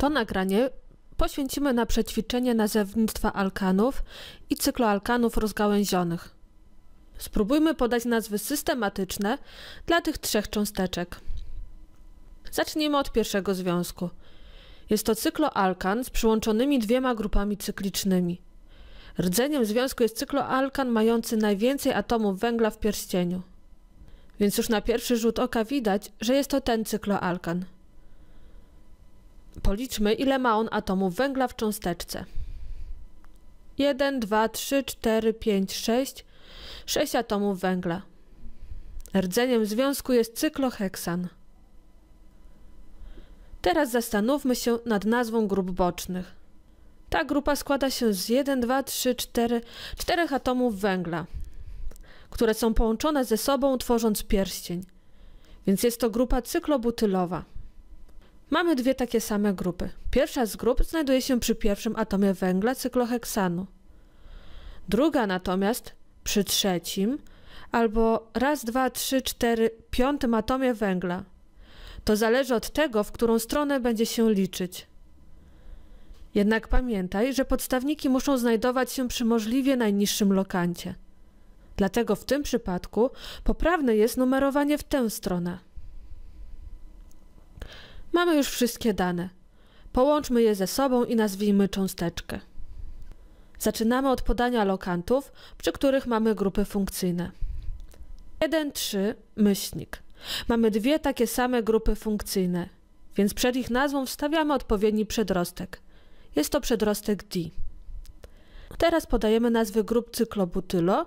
To nagranie poświęcimy na przećwiczenie nazewnictwa alkanów i cykloalkanów rozgałęzionych. Spróbujmy podać nazwy systematyczne dla tych trzech cząsteczek. Zacznijmy od pierwszego związku. Jest to cykloalkan z przyłączonymi dwiema grupami cyklicznymi. Rdzeniem związku jest cykloalkan mający najwięcej atomów węgla w pierścieniu. Więc już na pierwszy rzut oka widać, że jest to ten cykloalkan. Policzmy, ile ma on atomów węgla w cząsteczce. 1, 2, 3, 4, 5, 6. 6 atomów węgla. Rdzeniem związku jest cykloheksan. Teraz zastanówmy się nad nazwą grup bocznych. Ta grupa składa się z 1, 2, 3, 4, 4 atomów węgla, które są połączone ze sobą tworząc pierścień, więc jest to grupa cyklobutylowa. Mamy dwie takie same grupy. Pierwsza z grup znajduje się przy pierwszym atomie węgla cykloheksanu. Druga natomiast przy trzecim albo raz, dwa, trzy, cztery, piątym atomie węgla. To zależy od tego, w którą stronę będzie się liczyć. Jednak pamiętaj, że podstawniki muszą znajdować się przy możliwie najniższym lokancie. Dlatego w tym przypadku poprawne jest numerowanie w tę stronę. Mamy już wszystkie dane. Połączmy je ze sobą i nazwijmy cząsteczkę. Zaczynamy od podania lokantów, przy których mamy grupy funkcyjne. 1, 3, myślnik. Mamy dwie takie same grupy funkcyjne, więc przed ich nazwą wstawiamy odpowiedni przedrostek. Jest to przedrostek D. Teraz podajemy nazwy grup cyklobutylo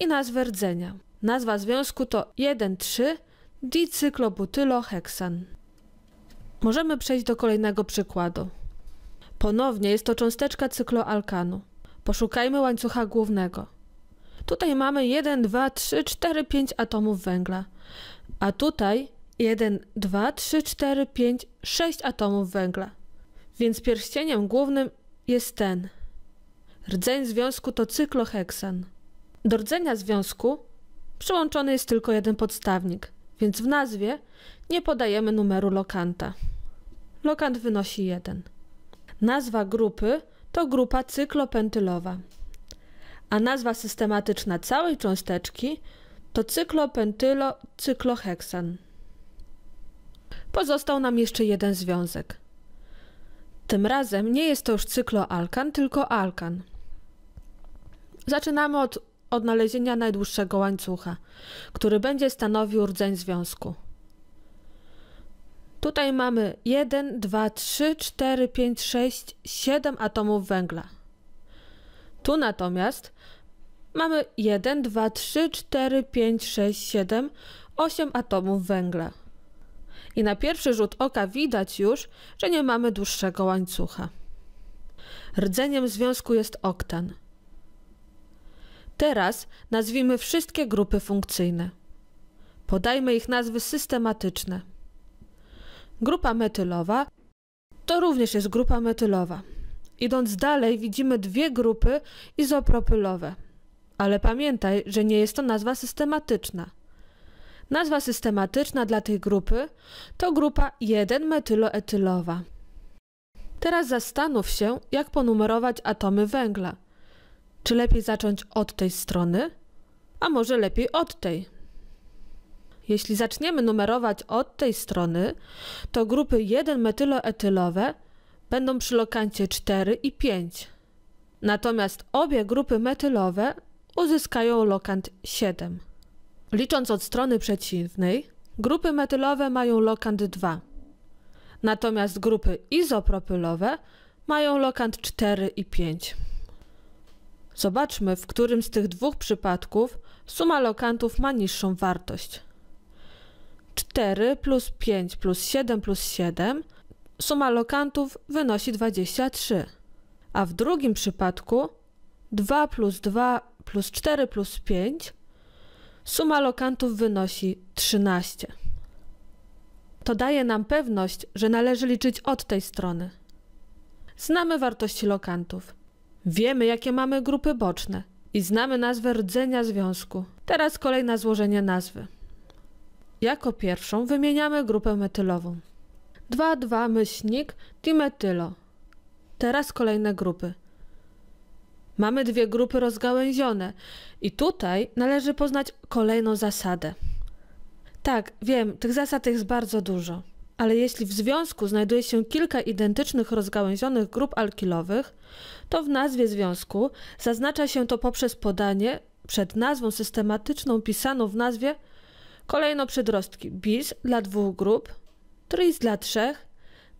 i nazwę rdzenia. Nazwa związku to 1,3 dicyklobutyloheksan. Możemy przejść do kolejnego przykładu. Ponownie jest to cząsteczka cykloalkanu. Poszukajmy łańcucha głównego. Tutaj mamy 1, 2, 3, 4, 5 atomów węgla, a tutaj 1, 2, 3, 4, 5, 6 atomów węgla. Więc pierścieniem głównym jest ten. Rdzeń związku to cykloheksan. Do rdzenia związku przyłączony jest tylko jeden podstawnik, więc w nazwie nie podajemy numeru lokanta. Lokant wynosi 1. Nazwa grupy to grupa cyklopentylowa, a nazwa systematyczna całej cząsteczki to cyklopentylo Pozostał nam jeszcze jeden związek. Tym razem nie jest to już cykloalkan, tylko alkan. Zaczynamy od odnalezienia najdłuższego łańcucha, który będzie stanowił rdzeń związku. Tutaj mamy 1, 2, 3, 4, 5, 6, 7 atomów węgla. Tu natomiast mamy 1, 2, 3, 4, 5, 6, 7, 8 atomów węgla. I na pierwszy rzut oka widać już, że nie mamy dłuższego łańcucha. Rdzeniem związku jest oktan. Teraz nazwijmy wszystkie grupy funkcyjne. Podajmy ich nazwy systematyczne. Grupa metylowa to również jest grupa metylowa. Idąc dalej widzimy dwie grupy izopropylowe. Ale pamiętaj, że nie jest to nazwa systematyczna. Nazwa systematyczna dla tej grupy to grupa 1-metyloetylowa. Teraz zastanów się, jak ponumerować atomy węgla. Czy lepiej zacząć od tej strony, a może lepiej od tej, jeśli zaczniemy numerować od tej strony, to grupy 1-metyloetylowe będą przy lokancie 4 i 5. Natomiast obie grupy metylowe uzyskają lokant 7. Licząc od strony przeciwnej, grupy metylowe mają lokant 2. Natomiast grupy izopropylowe mają lokant 4 i 5. Zobaczmy, w którym z tych dwóch przypadków suma lokantów ma niższą wartość. 4 plus 5 plus 7 plus 7 suma lokantów wynosi 23. A w drugim przypadku 2 plus 2 plus 4 plus 5 suma lokantów wynosi 13. To daje nam pewność, że należy liczyć od tej strony. Znamy wartości lokantów. Wiemy, jakie mamy grupy boczne i znamy nazwę rdzenia związku. Teraz kolej na złożenie nazwy. Jako pierwszą wymieniamy grupę metylową. 2,2 myślnik dimetylo. Teraz kolejne grupy. Mamy dwie grupy rozgałęzione i tutaj należy poznać kolejną zasadę. Tak, wiem, tych zasad jest bardzo dużo, ale jeśli w związku znajduje się kilka identycznych rozgałęzionych grup alkilowych, to w nazwie związku zaznacza się to poprzez podanie przed nazwą systematyczną pisaną w nazwie Kolejno przedrostki bis dla dwóch grup, tris dla trzech,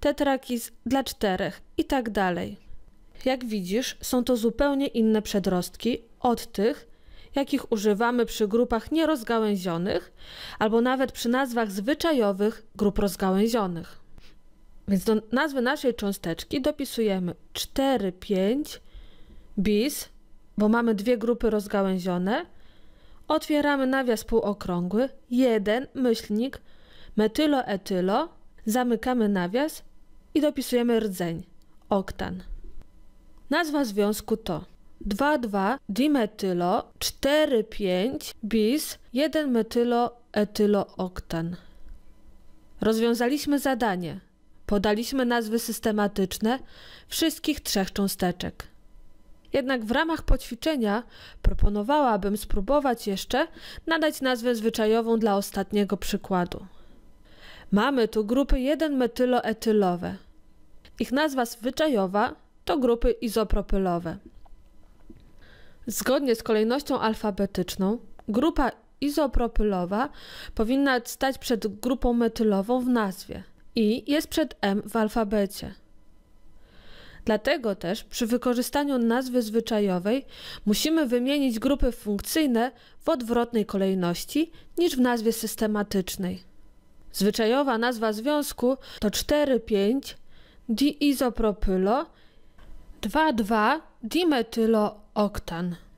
tetrakis dla czterech i tak dalej. Jak widzisz, są to zupełnie inne przedrostki od tych, jakich używamy przy grupach nierozgałęzionych albo nawet przy nazwach zwyczajowych grup rozgałęzionych. Więc do nazwy naszej cząsteczki dopisujemy 4, 5, bis, bo mamy dwie grupy rozgałęzione, Otwieramy nawias półokrągły, jeden myślnik metyloetylo, zamykamy nawias i dopisujemy rdzeń, oktan. Nazwa związku to 2,2 dimetylo 4,5 bis 1 metylo Rozwiązaliśmy zadanie. Podaliśmy nazwy systematyczne wszystkich trzech cząsteczek. Jednak w ramach poćwiczenia proponowałabym spróbować jeszcze nadać nazwę zwyczajową dla ostatniego przykładu. Mamy tu grupy 1-metyloetylowe. Ich nazwa zwyczajowa to grupy izopropylowe. Zgodnie z kolejnością alfabetyczną, grupa izopropylowa powinna stać przed grupą metylową w nazwie i jest przed M w alfabecie. Dlatego też przy wykorzystaniu nazwy zwyczajowej musimy wymienić grupy funkcyjne w odwrotnej kolejności niż w nazwie systematycznej. Zwyczajowa nazwa związku to 4,5 diizopropylo 2,2 dimetylooktan.